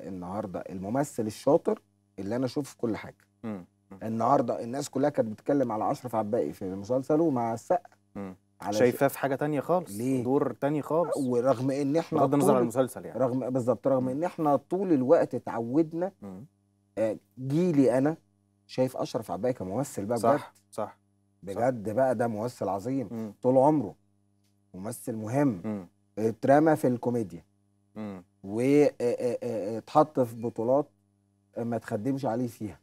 النهارده الممثل الشاطر اللي انا اشوفه في كل حاجه مم. النهارده الناس كلها كانت بتتكلم على اشرف عباقي في مسلسله مع السقا شايفاه في حاجه تانية خالص ليه؟ دور تاني خالص ورغم ان احنا بغض النظر عن المسلسل يعني رغم بالظبط رغم ان احنا طول الوقت اتعودنا آه، جيلي انا شايف اشرف عباقي كممثل بقى صح بجد صح بجد بقى ده ممثل عظيم مم. طول عمره ممثل مهم اترمى في الكوميديا مم. واتحط في بطولات ما تخدمش عليه فيها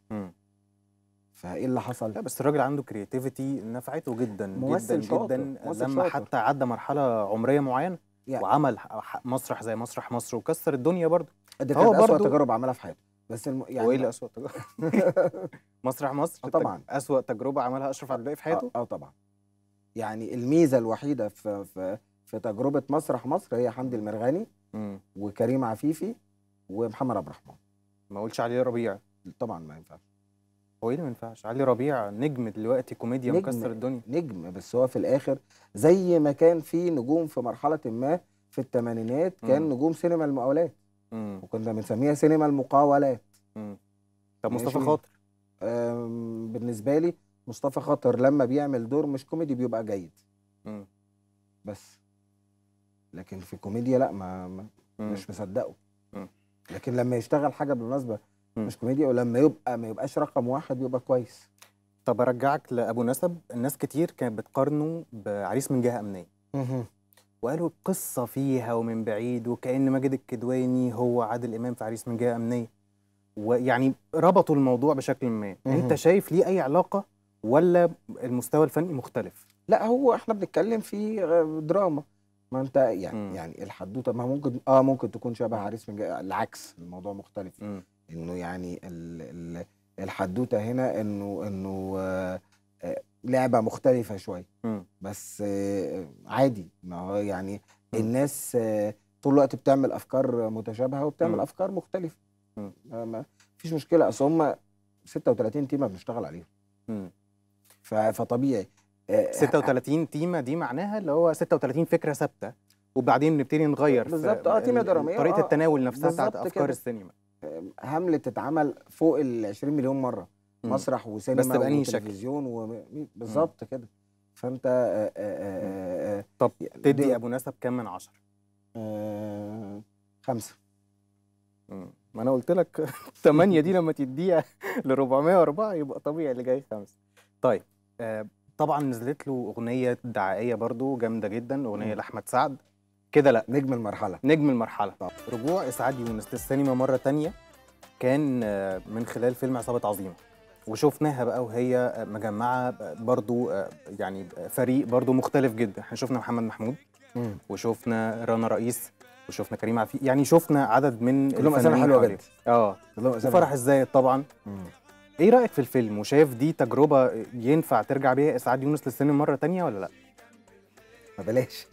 فايه اللي حصل؟ لا بس الراجل عنده كرياتيفيتي نفعته جدا جدا شاطر. جدا لما شاطر. حتى عدى مرحله عمريه معينه يعني. وعمل مسرح زي مسرح مصر وكسر الدنيا برضه دي كانت اسوء تجارب عملها في حياته بس الم... يعني وايه اللي اسوء تجارب؟ مسرح مصر آه، طبعا اسوء تجربه عملها اشرف عبد الباقي في حياته؟ آه،, اه طبعا يعني الميزه الوحيده في في في تجربه مسرح مصر هي حمدي المرغني وكريم عفيفي ومحمد عبد الرحمن ما اقولش علي ربيع طبعا ما ينفعش هو ايه اللي ما ينفعش علي ربيع نجم دلوقتي كوميديا مكسر الدنيا نجم بس هو في الاخر زي ما كان في نجوم في مرحله ما في الثمانينات كان مم. نجوم سينما المقاولات وكنا بنسميها سينما المقاولات طب مصطفى خاطر بالنسبه لي مصطفى خاطر لما بيعمل دور مش كوميدي بيبقى جيد مم. بس لكن في الكوميديا لا ما, ما مش مصدقه لكن لما يشتغل حاجه بالمناسبه مش كوميديا ولما يبقى ما يبقاش رقم واحد يبقى كويس طب ارجعك لابو نسب الناس كتير كانت بتقارنه بعريس من جهه امنيه وقالوا القصه فيها ومن بعيد وكان ماجد الكدواني هو عادل امام في عريس من جهه امنيه ويعني ربطوا الموضوع بشكل ما انت شايف ليه اي علاقه ولا المستوى الفني مختلف لا هو احنا بنتكلم في آه، دراما ما انت يعني م. يعني الحدوته ما ممكن اه ممكن تكون شبه عريس من العكس الموضوع مختلف م. انه يعني ال... ال... الحدوته هنا انه انه آه آه لعبه مختلفه شويه بس آه عادي ما هو يعني الناس آه، طول الوقت بتعمل افكار متشابهه وبتعمل م. افكار مختلفه ما فيش مشكله اصل هم 36 تيمه بنشتغل عليهم فطبيعي 36 تيمه دي معناها اللي هو 36 فكره ثابته وبعدين بنبتدي نغير بالظبط اه تيمه دراميه طريقه آه التناول نفسها بتاعت افكار كده. السينما هاملت تتعمل فوق ال 20 مليون مره مم. مسرح وسينما بس وتلفزيون و... بالظبط كده فانت آآ آه، آآ آه، آه، طب تدي ابو نسب كام من عشرة؟ خمسة ما انا قلت لك 8 دي لما تديها ل 404 يبقى طبيعي اللي جاي خمسة طيب طبعا نزلت له اغنيه دعائيه برضو جامده جدا اغنيه لاحمد سعد كده لا نجم المرحله نجم المرحله طبعا. رجوع اسعاد يونس للسينما مره تانية كان آه، من خلال فيلم عصابه عظيمه وشفناها بقى وهي آه، مجمعه آه، برضو يعني فريق برضو مختلف جدا احنا شفنا محمد محمود مم. وشفنا رنا رئيس وشفنا كريم عفيف يعني شفنا عدد من كلهم اسامي حلوه جدا اه كلهم فرح الزايد طبعا مم. ايه رايك في الفيلم وشايف دي تجربه ينفع ترجع بيها اسعاد يونس للسينما مره تانية ولا لا ما بلاش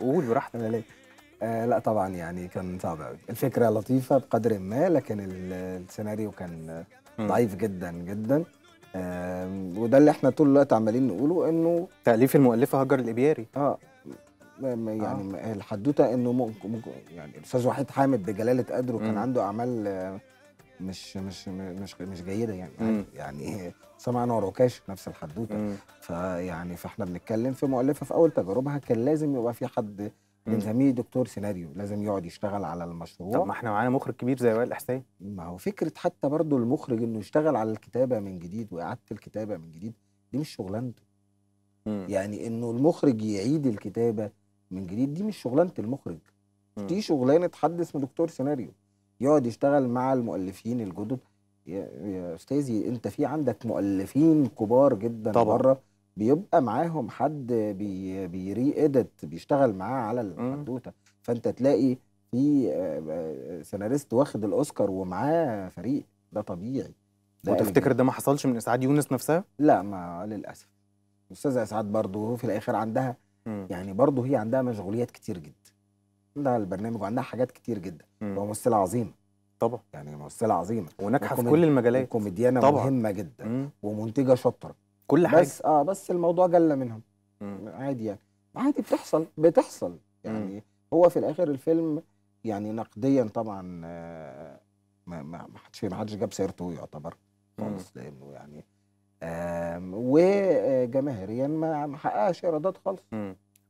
قول براحتك بلاش آه لا طبعا يعني كان صعب قوي الفكره لطيفه بقدر ما لكن السيناريو كان ضعيف جدا جدا آه وده اللي احنا طول الوقت عمالين نقوله انه تاليف المؤلفه هجر الابياري اه يعني آه. الحدوته انه ممكن يعني الاستاذ وحيد حامد بجلاله قدره كان عنده اعمال آه مش مش مش مش جيده يعني مم. يعني نور وروكاش نفس الحدوته فيعني فاحنا بنتكلم في مؤلفه في اول تجاربها كان لازم يبقى في حد بنسميه دكتور سيناريو لازم يقعد يشتغل على المشروع طب ما احنا معانا مخرج كبير زي وائل الاحسان ما هو فكره حتى برضو المخرج انه يشتغل على الكتابه من جديد واعاده الكتابه من جديد دي مش شغلانته يعني انه المخرج يعيد الكتابه من جديد دي مش شغلانه المخرج دي شغلانه حد اسمه دكتور سيناريو يقعد يشتغل مع المؤلفين الجدد يا يا استاذي انت في عندك مؤلفين كبار جدا طبعا. بره بيبقى معاهم حد بي بيري اديت بيشتغل معاه على الحدوته فانت تلاقي في آه، آه، سيناريست واخد الاوسكار ومعاه فريق ده طبيعي ده وتفتكر ده ما حصلش من اسعاد يونس نفسها؟ لا ما للاسف استاذه اسعاد برضه في الاخر عندها مم. يعني برضه هي عندها مشغوليات كتير جدا عندها البرنامج وعندها حاجات كتير جدا هو ممثله عظيمه طبعا يعني ممثله عظيمه وناجحه في كل المجالات كوميديانه طبعا. مهمه جدا مم. ومنتجه شاطره كل حاجه بس اه بس الموضوع جل منهم مم. عادي يعني عادي بتحصل بتحصل يعني مم. هو في الاخر الفيلم يعني نقديا طبعا آه، ما ما حدش ما حدش جاب سيرته يعتبر خالص لانه يعني وجماهيريا ما حققش ايرادات خالص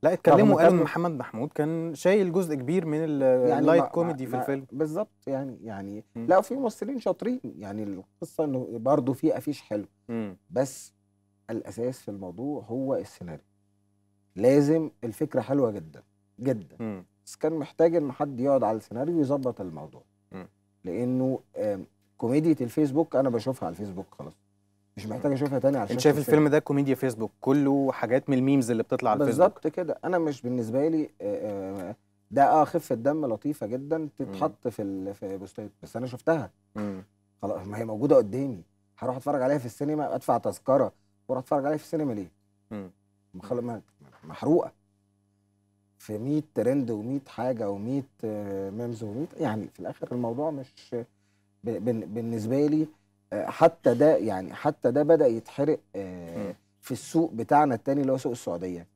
لا اتكلموا قال محمد محمود كان شايل جزء كبير من اللايت يعني كوميدي في الفيلم بالظبط يعني يعني م. لا في ممثلين شاطرين يعني القصه انه برضه في افيش حلو م. بس الاساس في الموضوع هو السيناريو لازم الفكره حلوه جدا جدا م. بس كان محتاج ان حد يقعد على السيناريو يظبط الموضوع م. لانه كوميديا الفيسبوك انا بشوفها على الفيسبوك خلاص مش محتاج اشوفها تاني عشان انت شايف الفيلم ده كوميديا فيسبوك كله حاجات من الميمز اللي بتطلع على الفيسبوك بالظبط كده انا مش بالنسبه لي آه، آه، ده اه خفه دم لطيفه جدا تتحط في في بوستات بس انا شفتها خلاص ما هي موجوده قدامي هروح اتفرج عليها في السينما ادفع تذكره واروح اتفرج عليها في السينما ليه؟ محروقه في 100 ترند و100 حاجه و100 آه، ميمز و100 يعني في الاخر الموضوع مش بالنسبه لي حتى ده يعني حتى ده بدا يتحرق آه، في السوق بتاعنا التاني اللي هو سوق السعوديه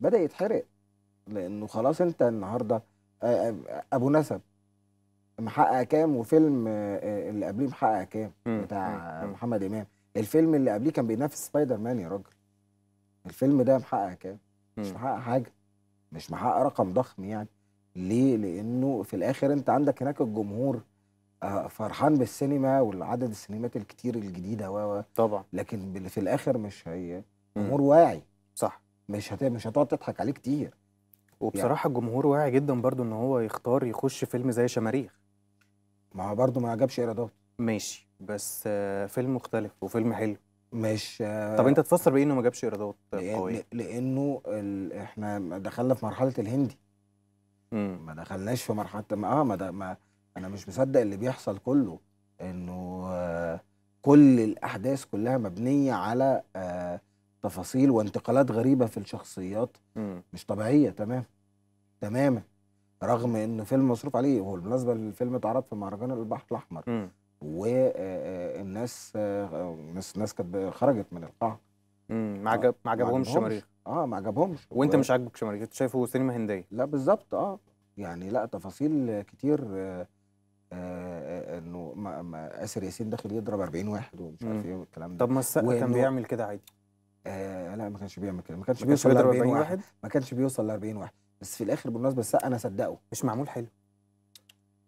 بدا يتحرق لانه خلاص انت النهارده آه، آه، ابو نسب محقق كام وفيلم اللي قبليه محقق كام بتاع محمد امام الفيلم اللي قبليه كان بينافس سبايدر مان يا راجل الفيلم ده محقق كام مش محقق حاجه مش محقق رقم ضخم يعني ليه لانه في الاخر انت عندك هناك الجمهور فرحان بالسينما والعدد السينمات الكتير الجديده و طبعا لكن في الاخر مش هي جمهور واعي صح مش هت... مش هتقعد تضحك عليه كتير وبصراحه يعني. الجمهور واعي جدا برضو ان هو يختار يخش فيلم زي شماريخ ما هو برضه ما عجبش ايرادات ماشي بس فيلم مختلف وفيلم حلو مش طب انت تفسر بايه انه ما جابش ايرادات قويه لانه ال... احنا دخلنا في مرحله الهندي مم. ما دخلناش في مرحله ما اه ما, ده ما انا مش مصدق اللي بيحصل كله انه آه، كل الاحداث كلها مبنيه على آه، تفاصيل وانتقالات غريبه في الشخصيات مش طبيعيه تمام تماما رغم انه فيلم مصروف عليه هو بالمناسبه الفيلم اتعرض في مهرجان البحر الاحمر والناس آه، ناس ناس كانت خرجت من القاعه ما عجب ما عجبهمش اه ما عجبهمش وانت مش عاجبك شماريخ انت شايفه سينما هنديه لا بالظبط اه يعني لا تفاصيل كتير آه، آه، انه ما ما اسر ياسين داخل يضرب 40 واحد ومش عارف ايه والكلام ده طب ما السقا كان بيعمل كده عادي آه لا ما كانش بيعمل كده ما كانش بيوصل ل 40 واحد. واحد ما كانش بيوصل ل 40 واحد بس في الاخر بالمناسبه السقا انا صدقه مش معمول حلو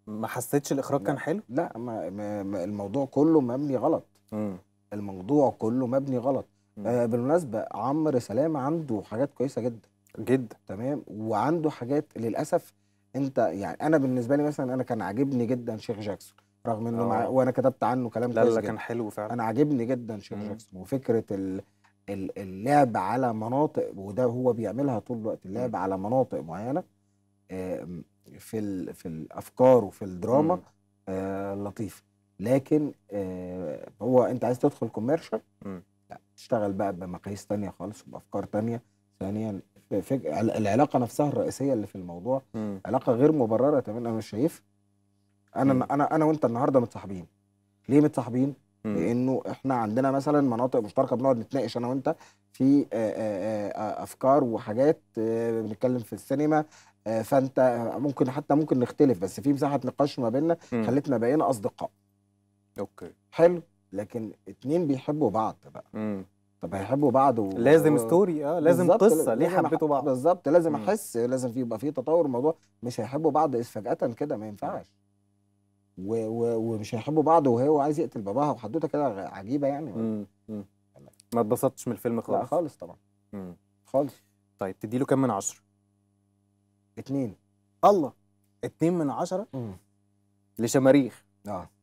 ما حسيتش الاخراج كان حلو لا ما, ما, ما الموضوع كله مبني غلط مم. الموضوع كله مبني غلط آه بالمناسبه عمرو سلامه عنده حاجات كويسه جدا جدا تمام وعنده حاجات للاسف انت يعني انا بالنسبه لي مثلا انا كان عاجبني جدا شيخ جاكسون رغم انه مع... آه. وانا كتبت عنه كلام لا لا كان حلو فعلا انا عاجبني جدا شيخ جاكسون وفكره ال... ال... اللعب على مناطق وده هو بيعملها طول الوقت اللعب مم. على مناطق معينه في ال... في الافكار وفي الدراما آه لطيفه لكن آه، هو انت عايز تدخل كوميرشال لا تشتغل بقى بمقاييس تانية خالص وبافكار تانية ثانيا فج... العلاقه نفسها الرئيسيه اللي في الموضوع مم. علاقه غير مبرره تماما انا مش شايف انا مم. انا انا وانت النهارده متصاحبين ليه متصاحبين لانه احنا عندنا مثلا مناطق مشتركه بنقعد نتناقش انا وانت في افكار وحاجات بنتكلم في السينما فانت ممكن حتى ممكن نختلف بس في مساحه نقاش ما بيننا خلتنا بقينا اصدقاء اوكي حلو لكن اتنين بيحبوا بعض بقى مم. طب هيحبوا بعض و... لازم ستوري اه لازم قصه ليه حبيتوا بعض بالظبط لازم احس لازم في يبقى في تطور الموضوع مش هيحبوا بعض فجاه كده ما ينفعش و... و... ومش هيحبوا بعض وهو عايز يقتل باباها وحدوته كده عجيبه يعني مم. مم. ما اتبسطتش من الفيلم خالص لا خالص طبعا مم. خالص طيب تدي له كام من عشرة؟ اتنين الله اتنين من عشرة؟ لشماريخ اه